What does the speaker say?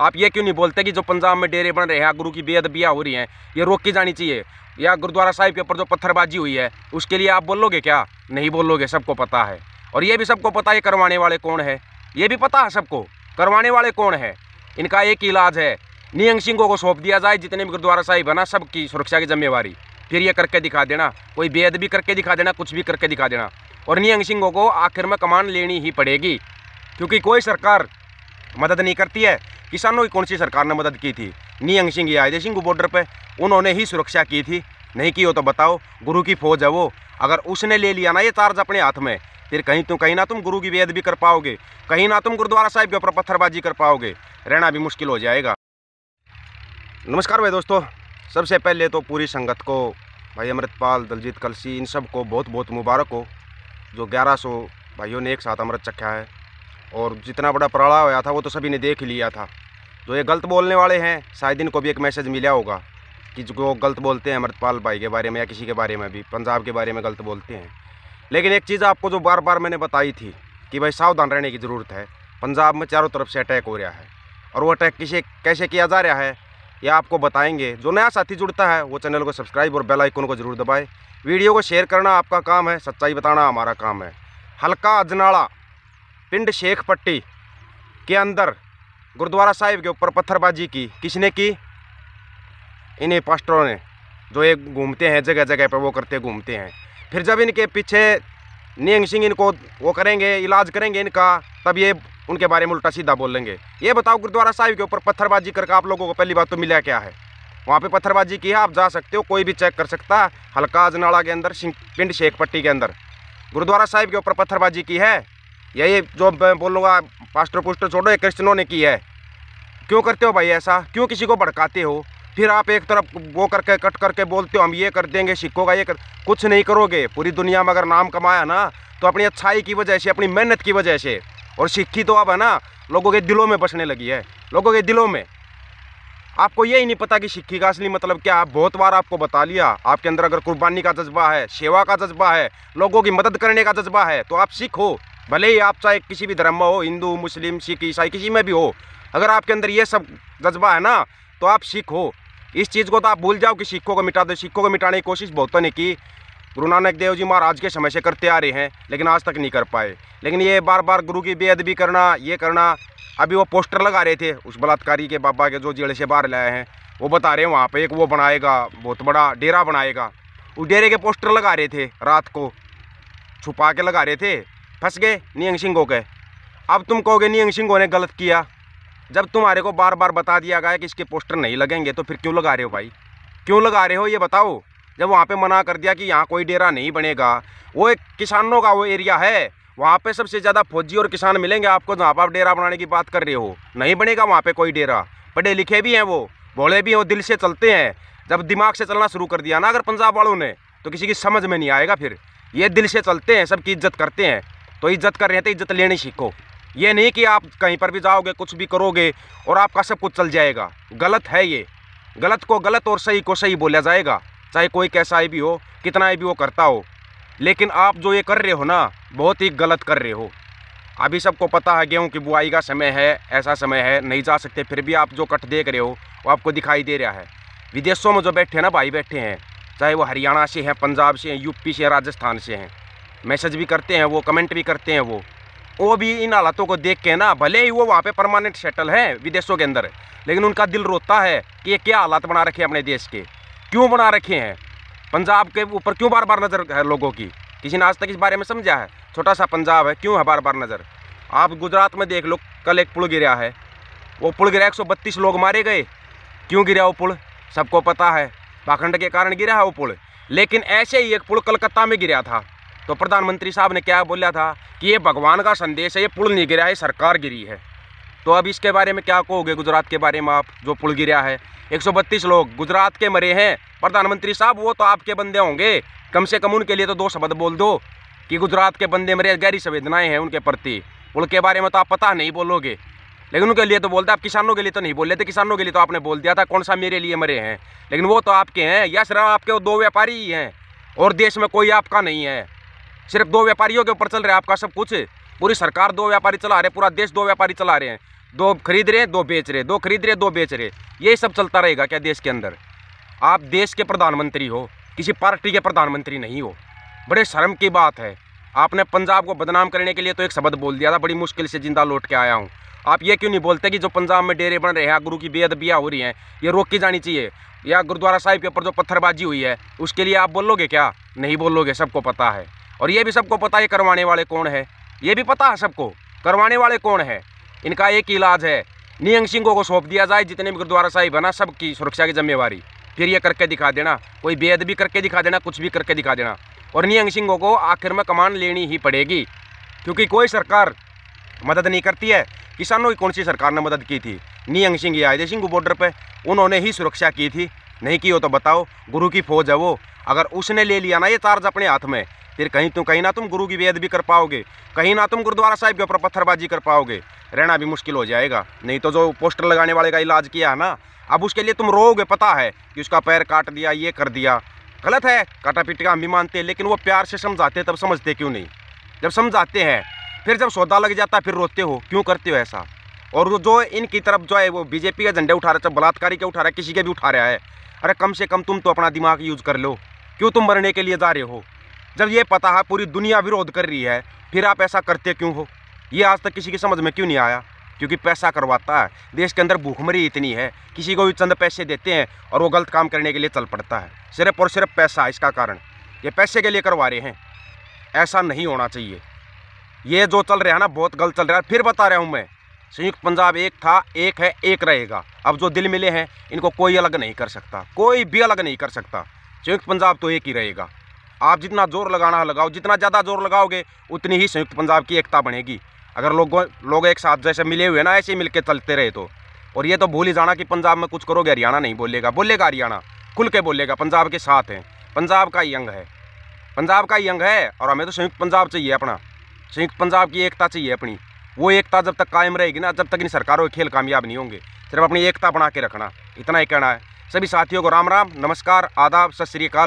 आप ये क्यों नहीं बोलते कि जो पंजाब में डेरे बन रहे हैं गुरु की बेअदबियाँ हो रही हैं ये रोक की जानी चाहिए या गुरुद्वारा साहिब के ऊपर जो पत्थरबाजी हुई है उसके लिए आप बोलोगे क्या नहीं बोलोगे सबको पता है और ये भी सबको पता है करवाने वाले कौन है ये भी पता है सबको करवाने वाले कौन है इनका एक इलाज है नियंग सिंह को सौंप दिया जाए जितने भी गुरुद्वारा साहिब है ना सबकी सुरक्षा की जिम्मेवारी फिर ये करके दिखा देना कोई बेद भी करके दिखा देना कुछ भी करके दिखा देना और नियंग सिंह को आखिर में कमान लेनी ही पड़ेगी क्योंकि कोई सरकार मदद नहीं करती है किसानों की कौन सी सरकार ने मदद की थी नियंग सिंह या अजय सिंह बॉर्डर पर उन्होंने ही सुरक्षा की थी नहीं की हो तो बताओ गुरु की फौज है वो अगर उसने ले लिया ना ये चार्ज अपने हाथ में फिर कहीं तुम तो, कहीं ना तुम गुरु की वेद भी कर पाओगे कहीं ना तुम गुरुद्वारा साहिब के ऊपर पत्थरबाजी कर पाओगे रहना भी मुश्किल हो जाएगा नमस्कार भाई दोस्तों सबसे पहले तो पूरी संगत को भाई अमृतपाल दलजीत कलसी इन सब को बहुत बहुत मुबारक हो जो 1100 भाइयों ने एक साथ अमृत चखा है और जितना बड़ा पराड़ा हुआ था वो तो सभी ने देख लिया था जो तो ये गलत बोलने वाले हैं शायद इनको भी एक मैसेज मिला होगा कि जो गलत बोलते हैं अमृतपाल भाई के बारे में या किसी के बारे में भी पंजाब के बारे में गलत बोलते हैं लेकिन एक चीज़ आपको जो बार बार मैंने बताई थी कि भाई सावधान रहने की ज़रूरत है पंजाब में चारों तरफ से अटैक हो रहा है और वो अटैक किसे कैसे किया जा रहा है यह आपको बताएंगे जो नया साथी जुड़ता है वो चैनल को सब्सक्राइब और बेल आइकन को जरूर दबाए वीडियो को शेयर करना आपका काम है सच्चाई बताना हमारा काम है हल्का अजनाड़ा पिंड शेख पट्टी के अंदर गुरुद्वारा साहिब के ऊपर पत्थरबाजी की किसने की इन्हीं पास्टरों ने जो ये घूमते हैं जगह जगह पर वो करते घूमते हैं फिर जब इनके पीछे नियंग सिंह इनको वो करेंगे इलाज करेंगे इनका तब ये उनके बारे में उल्टा सीधा बोलेंगे ये बताओ गुरुद्वारा साहिब के ऊपर पत्थरबाजी करके आप लोगों को पहली बात तो मिला क्या है वहाँ पे पत्थरबाजी की है आप जा सकते हो कोई भी चेक कर सकता है हल्का अजनाड़ा के अंदर पिंड शेखपट्टी के अंदर गुरुद्वारा साहिब के ऊपर पत्थरबाजी की है यही जो मैं बोलूँगा पास्टर पुस्टर छोड़ो ये क्रिश्चनों ने की है क्यों करते हो भाई ऐसा क्यों किसी को भड़काते हो फिर आप एक तरफ वो करके कट करके बोलते हो हम ये कर देंगे सिक्कों का ये कर कुछ नहीं करोगे पूरी दुनिया में अगर नाम कमाया ना तो अपनी अच्छाई की वजह से अपनी मेहनत की वजह से और सिक्खी तो अब है ना लोगों के दिलों में बसने लगी है लोगों के दिलों में आपको यही नहीं पता कि सिक्खी का असली मतलब क्या आप बहुत बार आपको बता लिया आपके अंदर अगर कुर्बानी का जज्बा है सेवा का जज्बा है लोगों की मदद करने का जज्बा है तो आप सिख हो भले ही आप चाहे किसी भी धर्म में हो हिंदू मुस्लिम सिख ईसाई किसी में भी हो अगर आपके अंदर ये सब जज्बा है ना तो आप सिख हो इस चीज़ को तो आप भूल जाओ कि सिखों को मिटा दो सिखों को मिटाने की कोशिश बहुतों ने की गुरु नानक देव जी महाराज के समय से करते आ रहे हैं लेकिन आज तक नहीं कर पाए लेकिन ये बार बार गुरु की भी करना ये करना अभी वो पोस्टर लगा रहे थे उस बलात्कारी के बाबा के जो जेल से बाहर लाए हैं वो बता रहे हैं वहाँ पे एक वो बनाएगा बहुत बड़ा डेरा बनाएगा उस डेरे के पोस्टर लगा रहे थे रात को छुपा के लगा रहे थे फंस गए नियंग सिंह हो गए अब तुम कहोगे नियंग सिंह ने गलत किया जब तुम्हारे को बार बार बता दिया गया कि इसके पोस्टर नहीं लगेंगे तो फिर क्यों लगा रहे हो भाई क्यों लगा रहे हो ये बताओ जब वहाँ पे मना कर दिया कि यहाँ कोई डेरा नहीं बनेगा वो एक किसानों का वो एरिया है वहाँ पे सबसे ज़्यादा फौजी और किसान मिलेंगे आपको जहाँ पर आप डेरा बनाने की बात कर रहे हो नहीं बनेगा वहाँ पर कोई डेरा पढ़े लिखे भी हैं वो भोले भी हैं दिल से चलते हैं जब दिमाग से चलना शुरू कर दिया ना अगर पंजाब वालों ने तो किसी की समझ में नहीं आएगा फिर ये दिल से चलते हैं सबकी इज्जत करते हैं तो इज्जत कर रहे थे तो इज्जत लेनी सीखो ये नहीं कि आप कहीं पर भी जाओगे कुछ भी करोगे और आपका सब कुछ चल जाएगा गलत है ये गलत को गलत और सही को सही बोला जाएगा चाहे कोई कैसा भी हो कितना भी वो करता हो लेकिन आप जो ये कर रहे हो ना बहुत ही गलत कर रहे हो अभी सबको पता है गेहूँ की बुआई का समय है ऐसा समय है नहीं जा सकते फिर भी आप जो कट देख रहे हो वो आपको दिखाई दे रहा है विदेशों में जो बैठे हैं ना भाई बैठे हैं चाहे वो हरियाणा से हैं पंजाब से हैं यूपी से राजस्थान से हैं मैसेज भी करते हैं वो कमेंट भी करते हैं वो वो भी इन हालातों को देख के ना भले ही वो वहाँ पे परमानेंट सेटल हैं विदेशों के अंदर लेकिन उनका दिल रोता है कि ये क्या हालात बना रखे हैं अपने देश के क्यों बना रखे हैं पंजाब के ऊपर क्यों बार बार नज़र है लोगों की किसी ने आज तक इस बारे में समझा है छोटा सा पंजाब है क्यों है बार बार नज़र आप गुजरात में देख लो कल एक पुल गिरा है वो पुल गिरा एक लोग मारे गए क्यों गिरा वो पुल सबको पता है पाखंड के कारण गिरा है वो पुल लेकिन ऐसे ही एक पुल कलकत्ता में गिरा था तो प्रधानमंत्री साहब ने क्या बोला था कि ये भगवान का संदेश है ये पुल नहीं गिरा है सरकार गिरी है तो अब इसके बारे में क्या कहोगे गुजरात के बारे में आप जो पुल गिरा है एक लोग गुजरात के मरे हैं प्रधानमंत्री साहब वो तो आपके बंदे होंगे कम से कम उनके लिए तो दो शब्द बोल दो कि गुजरात के बंदे मरे गहरी संवेदनाएँ हैं उनके प्रति उनके बारे में तो आप पता नहीं बोलोगे लेकिन उनके लिए तो बोलते आप किसानों के लिए तो नहीं बोल रहे थे किसानों के लिए तो आपने बोल दिया था कौन सा मेरे लिए मरे हैं लेकिन वो तो आपके हैं या सिर्फ आपके वो दो व्यापारी ही हैं और देश में कोई आपका नहीं है सिर्फ दो व्यापारियों के ऊपर चल रहा है आपका सब कुछ पूरी सरकार दो व्यापारी चला रहे पूरा देश दो व्यापारी चला रहे हैं दो खरीद रहे हैं दो बेच रहे दो खरीद रहे दो बेच रहे यही सब चलता रहेगा क्या देश के अंदर आप देश के प्रधानमंत्री हो किसी पार्टी के प्रधानमंत्री नहीं हो बड़े शर्म की बात है आपने पंजाब को बदनाम करने के लिए तो एक शब्द बोल दिया था बड़ी मुश्किल से जिंदा लौट के आया हूँ आप ये क्यों नहीं बोलते कि जो पंजाब में डेरे बन रहे हैं गुरु की बेअदबियाँ हो रही हैं ये रोक की जानी चाहिए या गुरुद्वारा साहिब के ऊपर जो पत्थरबाजी हुई है उसके लिए आप बोलोगे क्या नहीं बोलोगे सबको पता है और ये भी सबको पता है करवाने वाले कौन है ये भी पता है सबको करवाने वाले कौन है इनका एक इलाज है नियंग सिंह को सौंप दिया जाए जितने भी गुरुद्वारा साहिब है ना सबकी सुरक्षा की जिम्मेवारी फिर ये करके दिखा देना कोई बेद भी करके दिखा देना कुछ भी करके दिखा देना और नियंग सिंह को आखिर में कमान लेनी ही पड़ेगी क्योंकि कोई सरकार मदद नहीं करती है किसानों की कौन सी सरकार ने मदद की थी नियंग सिंह या अजय सिंह बॉर्डर पर उन्होंने ही सुरक्षा की थी नहीं की हो तो बताओ गुरु की फौज है वो अगर उसने ले लिया ना ये चार्ज अपने हाथ में फिर कहीं तुम तो- कहीं ना तुम गुरु की वेद भी कर पाओगे कहीं ना तुम गुरुद्वारा साहिब के ऊपर पत्थरबाजी कर पाओगे रहना भी मुश्किल हो जाएगा नहीं तो जो पोस्टर लगाने वाले का इलाज किया है ना अब उसके लिए तुम रोगे पता है कि उसका पैर काट दिया ये कर दिया गलत है काटा पीट का हम भी मानते हैं लेकिन वो प्यार से समझाते तब समझते क्यों नहीं जब समझाते हैं फिर जब सौदा लग जाता फिर रोते हो क्यों करते हो ऐसा और वो जो इनकी तरफ जो है वो बीजेपी का झंडे उठा रहा है बलात्कारी के उठा रहा है किसी के भी उठा रहा है अरे कम से कम तुम तो अपना दिमाग यूज़ कर लो क्यों तुम मरने के लिए जा रहे हो जब ये पता है पूरी दुनिया विरोध कर रही है फिर आप ऐसा करते क्यों हो ये आज तक किसी की समझ में क्यों नहीं आया क्योंकि पैसा करवाता है देश के अंदर भूखमरी इतनी है किसी को भी चंद पैसे देते हैं और वो गलत काम करने के लिए चल पड़ता है सिर्फ और सिर्फ पैसा इसका कारण ये पैसे के लिए करवा रहे हैं ऐसा नहीं होना चाहिए ये जो चल रहा है ना बहुत गलत चल रहा है फिर बता रहा हूँ मैं संयुक्त पंजाब एक था एक है एक रहेगा अब जो दिल मिले हैं इनको कोई अलग नहीं कर सकता कोई भी अलग नहीं कर सकता संयुक्त पंजाब तो एक ही रहेगा आप जितना जोर लगाना लगाओ जितना ज़्यादा जोर लगाओगे उतनी ही संयुक्त पंजाब की एकता बनेगी अगर लोगों लोग एक साथ जैसे मिले हुए ना ऐसे मिल के चलते रहे तो और ये तो भूल ही जाना कि पंजाब में कुछ करोगे हरियाणा नहीं बोलेगा बोलेगा हरियाणा खुल के बोलेगा पंजाब के साथ हैं पंजाब का ही अंग है पंजाब का ही अंग है और हमें तो संयुक्त पंजाब चाहिए अपना संयुक्त पंजाब की एकता चाहिए अपनी वो एकता जब तक कायम रहेगी ना जब तक इन सरकारों के खेल कामयाब नहीं होंगे सिर्फ अपनी एकता बना के रखना इतना ही कहना है सभी साथियों को राम राम नमस्कार आदाब सत श्रीकाल